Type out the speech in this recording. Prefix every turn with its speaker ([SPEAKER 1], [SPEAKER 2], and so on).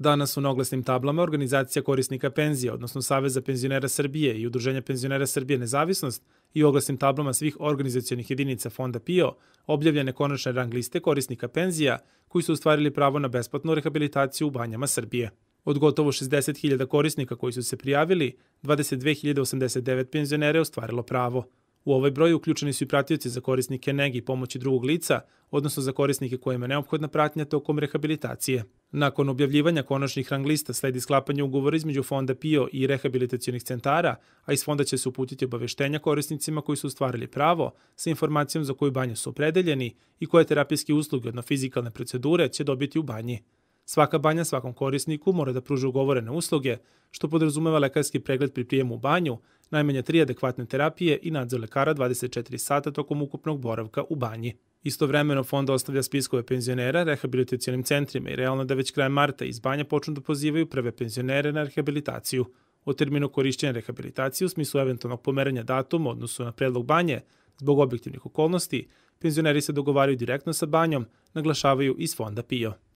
[SPEAKER 1] Danas u noglasnim tablama organizacija korisnika penzije, odnosno Saveza penzionera Srbije i Udruženja penzionera Srbije Nezavisnost i u oglasnim tablama svih organizacijonih jedinica Fonda PIO objavljene konačne rang liste korisnika penzija koji su ostvarili pravo na besplatnu rehabilitaciju u banjama Srbije. Od gotovo 60.000 korisnika koji su se prijavili, 22.089 penzionere ostvarilo pravo. U ovaj broj uključeni su i pratioci za korisnike negi i pomoći drugog lica, odnosno za korisnike kojima je neophodna pratnja tokom rehabilitacije. Nakon objavljivanja konačnih rang lista sledi sklapanje ugovora između Fonda PIO i rehabilitacijonih centara, a iz fonda će se uputiti obaveštenja korisnicima koji su ostvarili pravo sa informacijom za koju banju su opredeljeni i koje terapijske usluge, odno fizikalne procedure, će dobiti u banji. Svaka banja svakom korisniku mora da pruži ugovorene usluge, što podrazumeva lekarski pregled pri prijemu u banju, najmanje tri adekvatne terapije i nadzor lekara 24 sata tokom ukupnog boravka u banji. Istovremeno fond ostavlja spiskove penzionera rehabilitacijalnim centrima i realno da već krajem marta iz banja počnu da pozivaju prve penzionere na rehabilitaciju. O terminu korišćenja rehabilitacije u smislu eventualnog pomeranja datuma odnosu na predlog banje, zbog objektivnih okolnosti, penzioneri se dogovaraju direktno sa banjom, naglašavaju iz fonda PIO.